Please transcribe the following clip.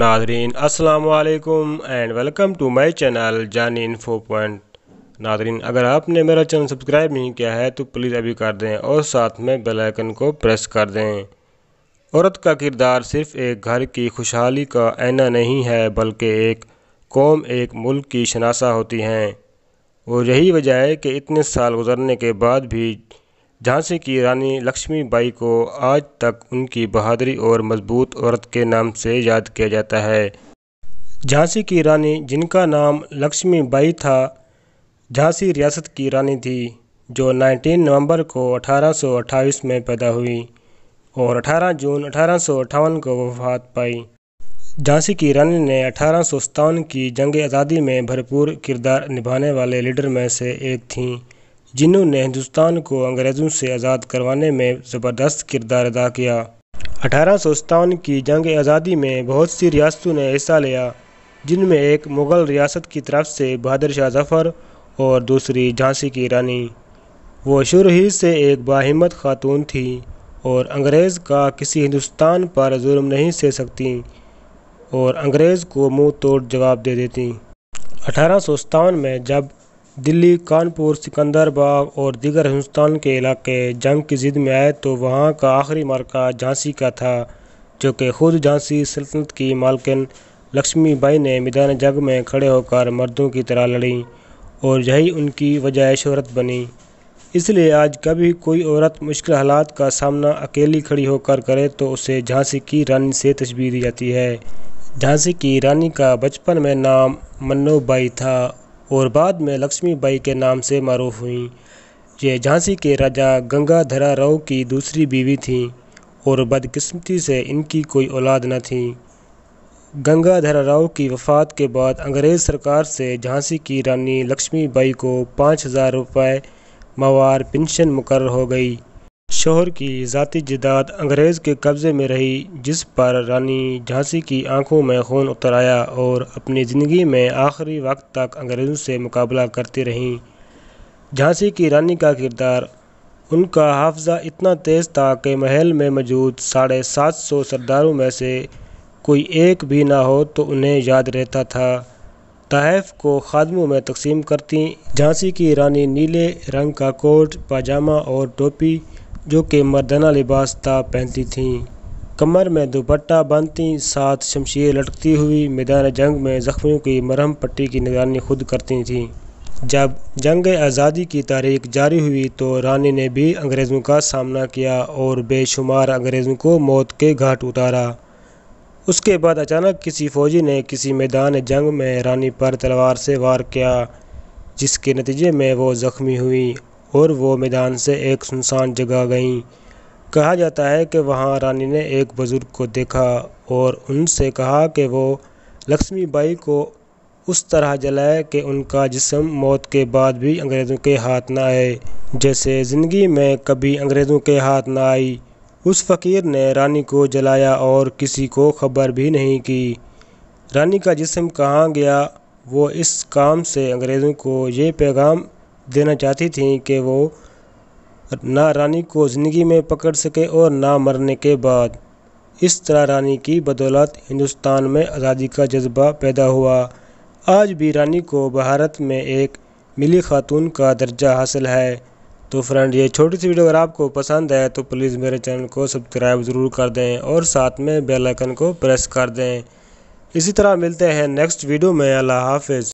नाजरीन अस्सलाम वालेकुम and welcome to my channel Jani in four point नाजरीन अगर आपने मेरा चैनल सब्सक्राइब नहीं किया है तो प्लीज़ अभी कर दें और साथ में बेल आइकन को प्रेस कर दें औरत का किरदार सिर्फ एक घर की खुशहाली का आईना नहीं है बल्कि एक कौम एक मुल्क की शनासा होती हैं और यही वजह है कि इतने साल गुजरने के बाद भी झांसी की रानी लक्ष्मीबाई को आज तक उनकी बहादुरी और मजबूत औरत के नाम से याद किया जाता है झांसी की रानी जिनका नाम लक्ष्मीबाई था झांसी रियासत की रानी थी जो 19 नवंबर को 1828 में पैदा हुई और 18 जून अठारह को वफात पाई झांसी की रानी ने अठारह की जंग आज़ादी में भरपूर किरदार निभाने वाले लीडर में से एक थीं जिन्होंने हिंदुस्तान को अंग्रेज़ों से आज़ाद करवाने में ज़बरदस्त किरदार अदा किया अठारह की जंग आज़ादी में बहुत सी रियासतों ने हिस्सा लिया जिनमें एक मुग़ल रियासत की तरफ से बहादुर शाह जफ़र और दूसरी झांसी की रानी वो शुरू ही से एक बाहिमत खातून थी और अंग्रेज़ का किसी हिंदुस्तान पर जुर्म नहीं सह सकती और अंग्रेज़ को मुंह तोड़ जवाब दे देती अठारह में जब दिल्ली कानपुर सिकंदराबाद और दीगर हिंदुस्तान के इलाके जंग की ज़िद में आए तो वहाँ का आखिरी मार्का झांसी का था जो कि खुद झांसी सल्तनत की मालकिन लक्ष्मीबाई ने मैदान जंग में खड़े होकर मर्दों की तरह लड़ी और यही उनकी वजह शहरत बनी इसलिए आज कभी कोई औरत मुश्किल हालात का सामना अकेली खड़ी होकर करे तो उसे झांसी की रानी से तस्वीर दी जाती है झांसी की रानी का बचपन में नाम मन्नोबाई था और बाद में लक्ष्मीबाई के नाम से मरूफ हुई ये झांसी के राजा गंगाधरा राव की दूसरी बीवी थीं और बदकिस्मती से इनकी कोई औलाद न थी गंगाधरा राव की वफ़ात के बाद अंग्रेज़ सरकार से झांसी की रानी लक्ष्मीबाई को पाँच हज़ार रुपये मवार पेंशन मुकर हो गई शोहर की ज़ाती जदाद अंग्रेज़ के कब्ज़े में रही जिस पर रानी झांसी की आंखों में खून उतर आया और अपनी ज़िंदगी में आखिरी वक्त तक अंग्रेज़ों से मुकाबला करती रहीं झांसी की रानी का किरदार उनका हाफजा इतना तेज़ था कि महल में मौजूद साढ़े सात सौ सरदारों में से कोई एक भी ना हो तो उन्हें याद रहता था तहफ़ को खादमों में तकसीम करती झांसी की रानी नीले रंग का कोट पाजामा और टोपी जो कि मर्दाना लिबास था पहनती थीं कमर में दुपट्टा बांधती साथ शमशीर लटकती हुई मैदान जंग में ज़ख्मियों की मरहम पट्टी की निगरानी खुद करती थीं जब जंग आज़ादी की तारीख जारी हुई तो रानी ने भी अंग्रेज़ों का सामना किया और बेशुमार अंग्रेज़ों को मौत के घाट उतारा उसके बाद अचानक किसी फौजी ने किसी मैदान जंग में रानी पर तलवार से वार किया जिसके नतीजे में वो ज़ख्मी हुई और वो मैदान से एक सुनसान जगह गईं कहा जाता है कि वहाँ रानी ने एक बुज़ुर्ग को देखा और उनसे कहा कि वो लक्ष्मीबाई को उस तरह जलाए कि उनका जिसम मौत के बाद भी अंग्रेज़ों के हाथ ना आए जैसे ज़िंदगी में कभी अंग्रेज़ों के हाथ ना आई उस फ़कीर ने रानी को जलाया और किसी को खबर भी नहीं की रानी का जिसम कहाँ गया वो इस काम से अंग्रेज़ों को ये पैगाम देना चाहती थीं कि वो ना रानी को ज़िंदगी में पकड़ सके और ना मरने के बाद इस तरह रानी की बदौलत हिंदुस्तान में आज़ादी का जज्बा पैदा हुआ आज भी रानी को भारत में एक मिली खातून का दर्जा हासिल है तो फ्रेंड ये छोटी सी वीडियो अगर आपको पसंद है तो प्लीज़ मेरे चैनल को सब्सक्राइब ज़रूर कर दें और साथ में बेल आइकन को प्रेस कर दें इसी तरह मिलते हैं नेक्स्ट वीडियो में अल्लाह हाफिज़